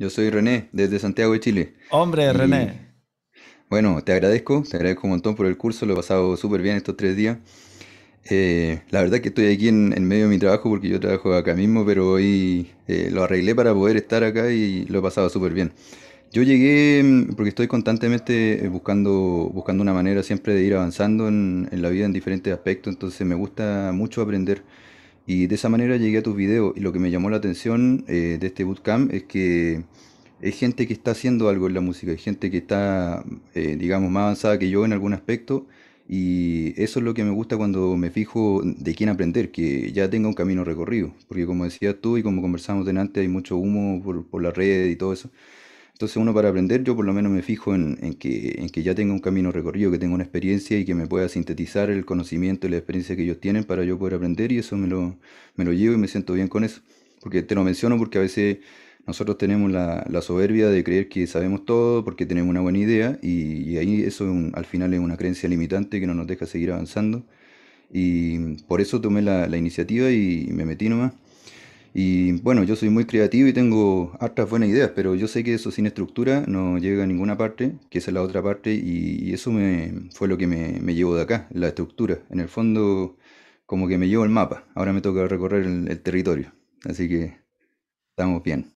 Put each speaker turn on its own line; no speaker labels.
Yo soy René, desde Santiago de Chile. Hombre, René. Bueno, te agradezco, te agradezco un montón por el curso, lo he pasado súper bien estos tres días. Eh, la verdad que estoy aquí en, medio de mi trabajo porque yo trabajo acá mismo, pero hoy eh, lo arreglé para poder estar acá y lo he pasado súper bien. Yo llegué mm, porque estoy constantemente eh, buscando, buscando una manera siempre de ir avanzando en la vida en diferentes aspectos, entonces me gusta mucho aprender. Y de esa manera llegué a tus videos y lo que me llamó la atención eh, de este bootcamp es que es gente que está haciendo algo en la música, hay gente que está, eh, digamos, más avanzada que yo en algún aspecto y eso es lo que me gusta cuando me fijo de quién aprender, que ya tenga un camino recorrido, porque como decías tú y como conversamos delante, hay mucho humo por, la red y todo eso. Entonces uno para aprender, yo por lo menos me fijo en, que, ya tenga un camino recorrido, que tenga una experiencia y que me pueda sintetizar el conocimiento y la experiencia que ellos tienen para yo poder aprender y eso me lo, me lo llevo y me siento bien con eso. Porque te lo menciono porque a veces nosotros tenemos la, soberbia de creer que sabemos todo porque tenemos una buena idea y, ahí eso al final es una creencia limitante que no nos deja seguir avanzando. Y por eso tomé la iniciativa y me metí nomás. Y bueno, yo soy muy creativo y tengo hartas buenas ideas, pero yo sé que eso sin estructura no llega a ninguna parte, que esa es la otra parte, y, eso me, fue lo que me, llevó de acá, la estructura. En el fondo, como que me llevo el mapa, ahora me toca recorrer el territorio, así que estamos bien.